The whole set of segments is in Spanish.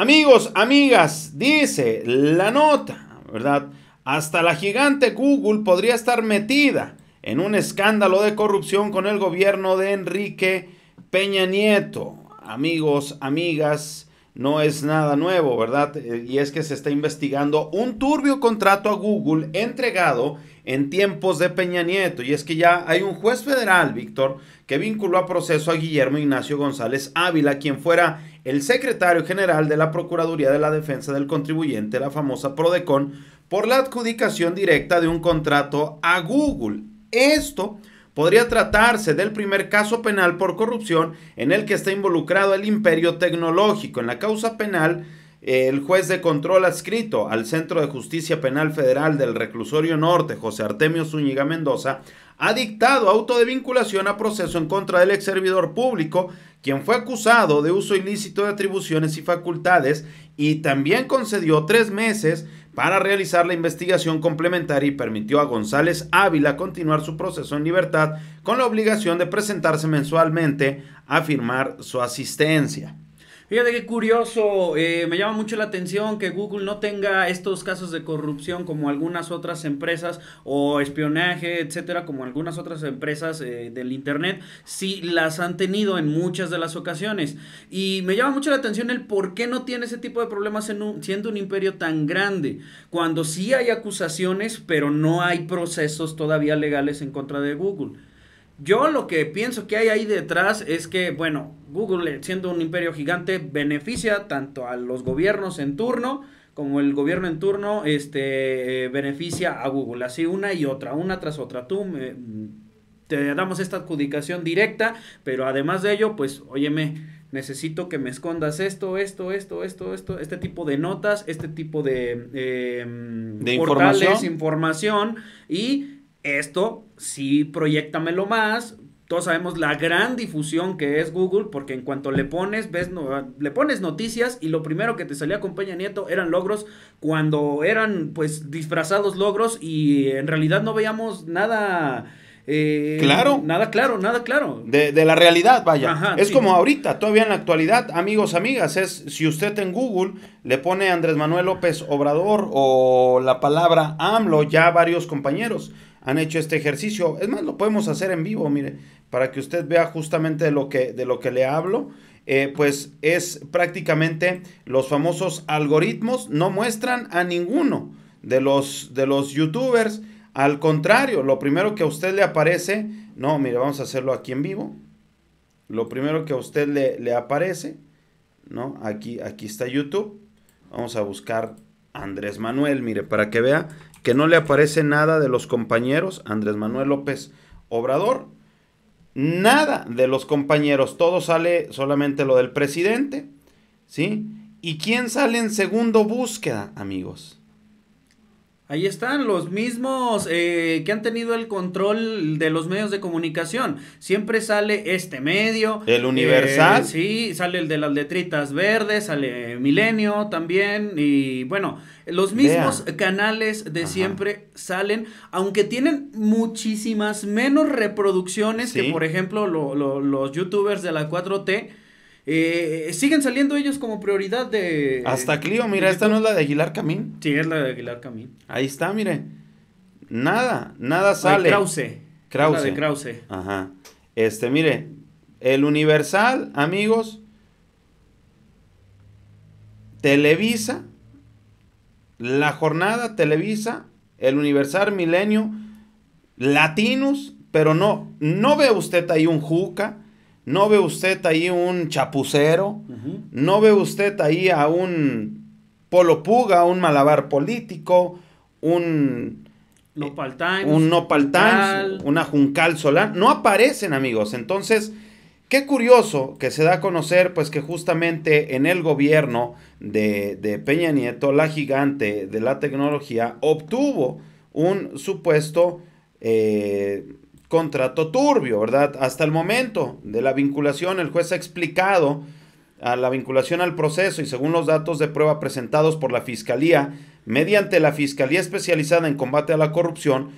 Amigos, amigas, dice la nota, ¿verdad? Hasta la gigante Google podría estar metida en un escándalo de corrupción con el gobierno de Enrique Peña Nieto. Amigos, amigas, no es nada nuevo, ¿verdad? Eh, y es que se está investigando un turbio contrato a Google entregado en tiempos de Peña Nieto. Y es que ya hay un juez federal, Víctor, que vinculó a proceso a Guillermo Ignacio González Ávila, quien fuera el secretario general de la Procuraduría de la Defensa del Contribuyente, la famosa PRODECON, por la adjudicación directa de un contrato a Google. Esto podría tratarse del primer caso penal por corrupción en el que está involucrado el imperio tecnológico. En la causa penal el juez de control adscrito al Centro de Justicia Penal Federal del Reclusorio Norte, José Artemio Zúñiga Mendoza, ha dictado auto de vinculación a proceso en contra del ex servidor público, quien fue acusado de uso ilícito de atribuciones y facultades, y también concedió tres meses para realizar la investigación complementaria y permitió a González Ávila continuar su proceso en libertad con la obligación de presentarse mensualmente a firmar su asistencia. Fíjate qué curioso, eh, me llama mucho la atención que Google no tenga estos casos de corrupción como algunas otras empresas o espionaje, etcétera, como algunas otras empresas eh, del Internet, si las han tenido en muchas de las ocasiones. Y me llama mucho la atención el por qué no tiene ese tipo de problemas siendo un imperio tan grande, cuando sí hay acusaciones, pero no hay procesos todavía legales en contra de Google. Yo lo que pienso que hay ahí detrás es que, bueno, Google, siendo un imperio gigante, beneficia tanto a los gobiernos en turno como el gobierno en turno este, eh, beneficia a Google. Así una y otra, una tras otra. Tú eh, te damos esta adjudicación directa, pero además de ello, pues, óyeme, necesito que me escondas esto, esto, esto, esto, esto, este tipo de notas, este tipo de, em, de portales, información. información y esto sí proyectamelo más. Todos sabemos la gran difusión que es Google, porque en cuanto le pones, ves le pones noticias y lo primero que te salía con Peña Nieto eran logros cuando eran pues disfrazados logros y en realidad no veíamos nada eh, claro. Nada claro, nada claro. De, la realidad, vaya. es como ahorita, todavía en la actualidad, amigos, amigas, es si usted en Google le pone Andrés Manuel López Obrador o la palabra AMLO, ya varios compañeros han hecho este ejercicio. Es más, lo podemos hacer en vivo, mire, para que usted vea justamente de lo que, de lo que le hablo. Eh, pues es prácticamente los famosos algoritmos no muestran a ninguno de los, de los youtubers. Al contrario, lo primero que a usted le aparece, no, mire, vamos a hacerlo aquí en vivo. Lo primero que a usted le, aparece, ¿no? Aquí, aquí está YouTube. Vamos a buscar Andrés Manuel, mire, para que vea que no le aparece nada de los compañeros, Andrés Manuel López Obrador, nada de los compañeros, todo sale solamente lo del presidente, ¿sí? ¿Y quién sale en segundo búsqueda, amigos? Ahí están los mismos eh, que han tenido el control de los medios de comunicación. Siempre sale este medio. El Universal. Eh, sí, sale el de las letritas verdes, sale Milenio también. Y bueno, los mismos canales de siempre salen, aunque tienen muchísimas menos reproducciones que, por ejemplo, los youtubers de la 4T eh, eh, siguen saliendo ellos como prioridad de. Hasta Clio, mira, esta no es la de Aguilar Camín. Sí, es la de Aguilar Camín. Ahí está, mire. Nada, nada sale. La Krause. Krause. La de Krause. Ajá. Este, mire, el Universal, amigos, Televisa, La Jornada, Televisa, el Universal Milenio, Latinos, pero no, no ve usted ahí un Juca, ¿No ve usted ahí un chapucero? ¿No ve usted ahí a un Polo Puga, un malabar político, un... Nopal Un Nopal una Juncal solar, No aparecen, amigos. Entonces, qué curioso que se da a conocer, pues que justamente en el gobierno de, de Peña Nieto, la gigante de la tecnología, obtuvo un supuesto... Eh, contrato turbio, ¿verdad? Hasta el momento de la vinculación, el juez ha explicado a la vinculación al proceso y según los datos de prueba presentados por la Fiscalía, mediante la Fiscalía Especializada en Combate a la Corrupción,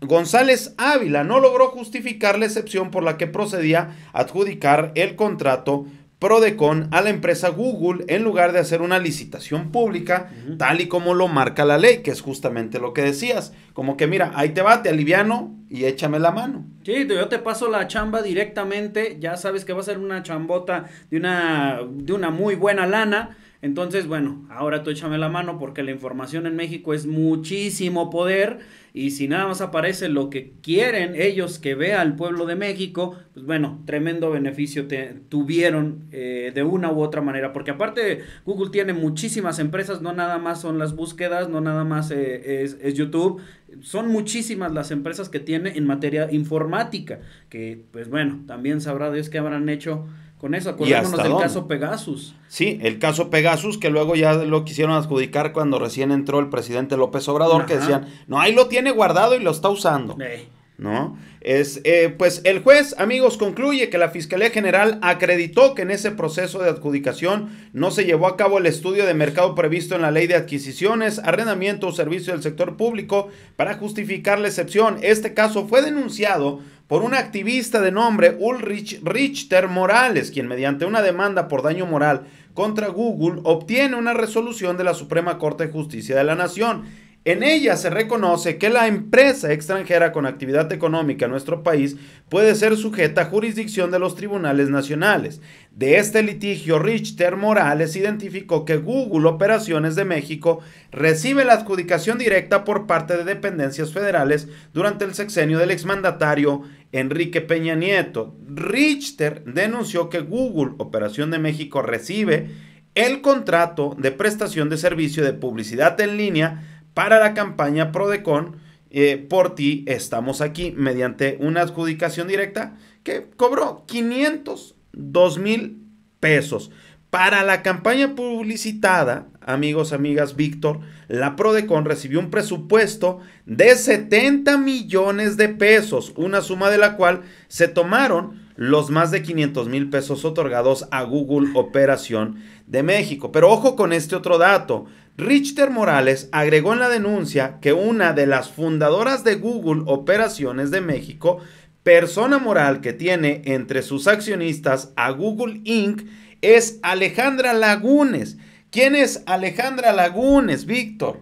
González Ávila no logró justificar la excepción por la que procedía adjudicar el contrato Prodecon a la empresa Google en lugar de hacer una licitación pública tal y como lo marca la ley, que es justamente lo que decías. Como que mira, ahí te va, te aliviano y échame la mano. Sí, yo te paso la chamba directamente, ya sabes que va a ser una chambota de una, de una muy buena lana entonces, bueno, ahora tú échame la mano porque la información en México es muchísimo poder y si nada más aparece lo que quieren ellos que vea al pueblo de México, pues bueno, tremendo beneficio tuvieron eh, de una u otra manera, porque aparte Google tiene muchísimas empresas, no nada más son las búsquedas, no nada más eh, es, es YouTube, son muchísimas las empresas que tiene en materia informática, que pues bueno, también sabrá Dios que habrán hecho con eso. Acordémonos del caso Pegasus. Sí, el caso Pegasus, que luego ya lo quisieron adjudicar cuando recién entró el presidente López Obrador, que decían, no, ahí lo tiene guardado y lo está usando. Eh. ¿no? Es, eh, pues el juez, amigos, concluye que la Fiscalía General acreditó que en ese proceso de adjudicación no se llevó a cabo el estudio de mercado previsto en la ley de adquisiciones, arrendamiento o servicio del sector público para justificar la excepción. Este caso fue denunciado por un activista de nombre Ulrich Richter Morales, quien mediante una demanda por daño moral contra Google obtiene una resolución de la Suprema Corte de Justicia de la Nación en ella se reconoce que la empresa extranjera con actividad económica en nuestro país puede ser sujeta a jurisdicción de los tribunales nacionales. De este litigio, Richter Morales identificó que Google Operaciones de México recibe la adjudicación directa por parte de dependencias federales durante el sexenio del exmandatario Enrique Peña Nieto. Richter denunció que Google Operación de México recibe el contrato de prestación de servicio de publicidad en línea para la campaña Prodecon. Eh, por ti estamos aquí mediante una adjudicación directa que cobró 502 mil pesos. Para la campaña publicitada, amigos, amigas, Víctor, la Prodecon recibió un presupuesto de 70 millones de pesos, una suma de la cual se tomaron los más de 500 mil pesos otorgados a Google Operación de México. Pero ojo con este otro dato. Richter Morales agregó en la denuncia que una de las fundadoras de Google Operaciones de México, persona moral que tiene entre sus accionistas a Google Inc., es Alejandra Lagunes. ¿Quién es Alejandra Lagunes, Víctor?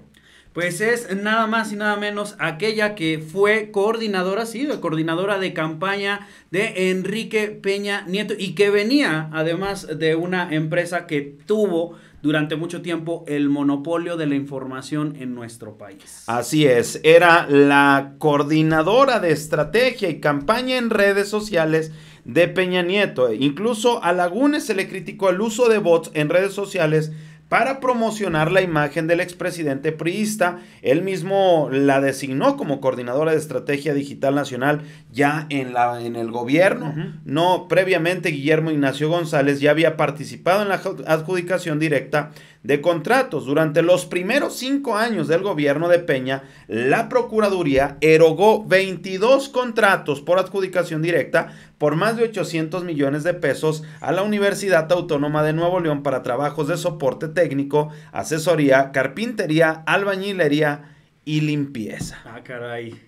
Pues es nada más y nada menos aquella que fue coordinadora, sí, coordinadora de campaña de Enrique Peña Nieto y que venía además de una empresa que tuvo durante mucho tiempo el monopolio de la información en nuestro país. Así es, era la coordinadora de estrategia y campaña en redes sociales de Peña Nieto. E incluso a Lagunes se le criticó el uso de bots en redes sociales para promocionar la imagen del expresidente priista. Él mismo la designó como coordinadora de estrategia digital nacional ya en, la, en el gobierno. No, previamente Guillermo Ignacio González ya había participado en la adjudicación directa de contratos. Durante los primeros cinco años del gobierno de Peña, la Procuraduría erogó 22 contratos por adjudicación directa por más de 800 millones de pesos a la Universidad Autónoma de Nuevo León para trabajos de soporte técnico, asesoría, carpintería, albañilería y limpieza. Ah, caray.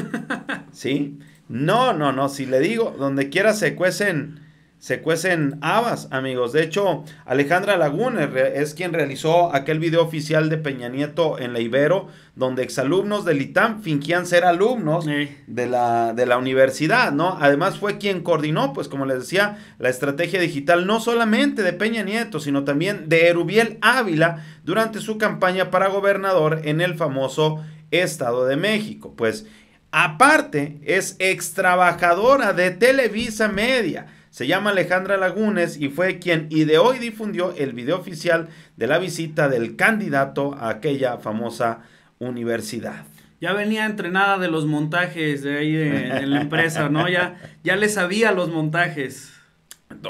¿Sí? No, no, no, si le digo, donde quiera se cuecen se cuecen habas, amigos. De hecho, Alejandra Laguna es quien realizó aquel video oficial de Peña Nieto en la Ibero, donde exalumnos del ITAM fingían ser alumnos de, la, de la universidad, ¿no? Además fue quien coordinó, pues como les decía, la estrategia digital no solamente de Peña Nieto, sino también de Erubiel Ávila durante su campaña para gobernador en el famoso Estado de México. Pues aparte es ex de Televisa Media se llama Alejandra Lagunes y fue quien de hoy difundió el video oficial de la visita del candidato a aquella famosa universidad. Ya venía entrenada de los montajes de ahí en, la empresa, ¿no? Ya, ya le sabía los montajes.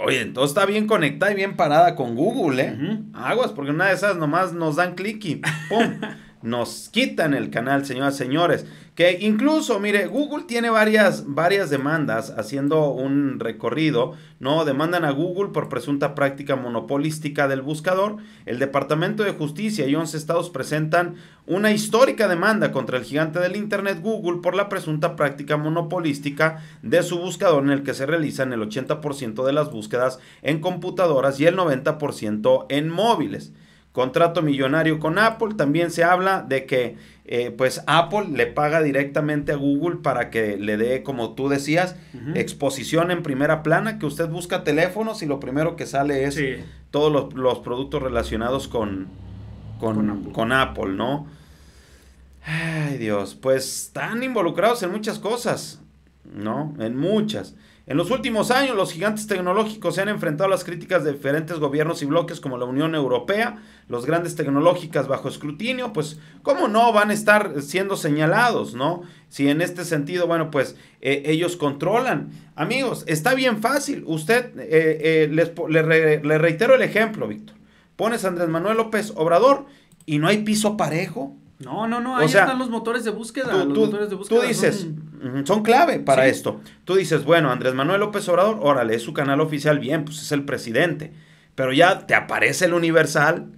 Oye, entonces está bien conectada y bien parada con Google, ¿eh? Aguas, porque una de esas nomás nos dan clic y ¡pum! nos quitan el canal, señoras y señores. Que incluso, mire, Google tiene varias, varias demandas haciendo un recorrido, ¿no? Demandan a Google por presunta práctica monopolística del buscador. El Departamento de Justicia y 11 estados presentan una histórica demanda contra el gigante del Internet Google por la presunta práctica monopolística de su buscador en el que se realizan el 80% de las búsquedas en computadoras y el 90% en móviles contrato millonario con Apple. También se habla de que eh, pues Apple le paga directamente a Google para que le dé, como tú decías, exposición en primera plana, que usted busca teléfonos y lo primero que sale es todos los, productos relacionados con, con, con, Apple. ¿no? Ay Dios, pues están involucrados en muchas cosas, ¿no? En muchas. En los últimos años, los gigantes tecnológicos se han enfrentado a las críticas de diferentes gobiernos y bloques como la Unión Europea, los grandes tecnológicas bajo escrutinio, pues cómo no van a estar siendo señalados, ¿no? Si en este sentido, bueno, pues eh, ellos controlan. Amigos, está bien fácil. Usted, eh, eh, les, le, reitero el ejemplo, Víctor. Pones a Andrés Manuel López Obrador y no hay piso parejo. No, no, no, ahí están los motores de búsqueda. Tú, los motores de búsqueda dices, son clave para esto. Tú dices, bueno, Andrés Manuel López Obrador, órale, es su canal oficial, bien, pues es el presidente. Pero ya te aparece el Universal,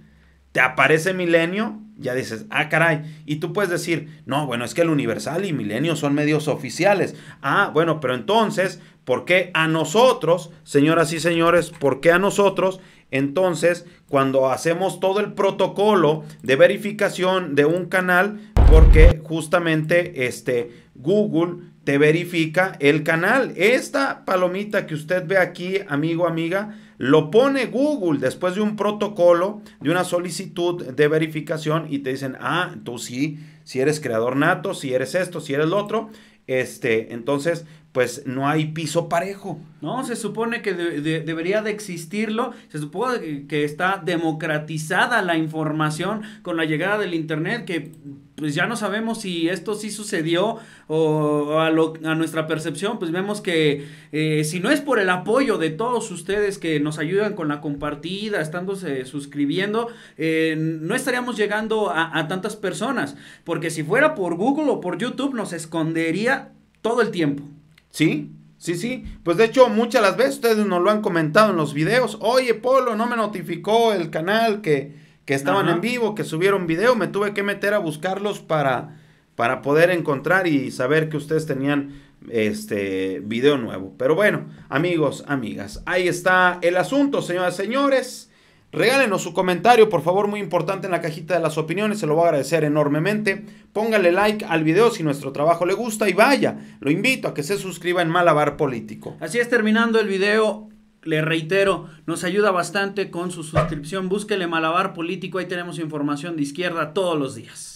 te aparece Milenio, ya dices, ah, caray. Y tú puedes decir, no, bueno, es que el Universal y Milenio son medios oficiales. Ah, bueno, pero entonces, ¿por qué a nosotros, señoras y señores, por qué a nosotros entonces, cuando hacemos todo el protocolo de verificación de un canal, porque justamente este, Google te verifica el canal. Esta palomita que usted ve aquí, amigo, amiga, lo pone Google después de un protocolo, de una solicitud de verificación y te dicen, ah, tú sí, si eres creador nato, si eres esto, si eres lo otro. Este, entonces, pues no hay piso parejo. No, se supone que debería de existirlo, se supone que, está democratizada la información con la llegada del Internet, que pues ya no sabemos si esto sí sucedió o a, a nuestra percepción, pues vemos que eh, si no es por el apoyo de todos ustedes que nos ayudan con la compartida, estándose suscribiendo, eh, no estaríamos llegando a tantas personas, porque si fuera por Google o por YouTube nos escondería todo el tiempo. Sí, sí, sí. Pues de hecho, muchas las veces ustedes nos lo han comentado en los videos. Oye, Polo, no me notificó el canal que, estaban en vivo, que subieron video. Me tuve que meter a buscarlos para, para poder encontrar y saber que ustedes tenían este video nuevo. Pero bueno, amigos, amigas, ahí está el asunto, señoras y señores. Regálenos su comentario, por favor, muy importante en la cajita de las opiniones, se lo voy a agradecer enormemente. Póngale like al video si nuestro trabajo le gusta y vaya, lo invito a que se suscriba en Malabar Político. Así es, terminando el video, le reitero, nos ayuda bastante con su suscripción. Búsquele Malabar Político, ahí tenemos información de izquierda todos los días.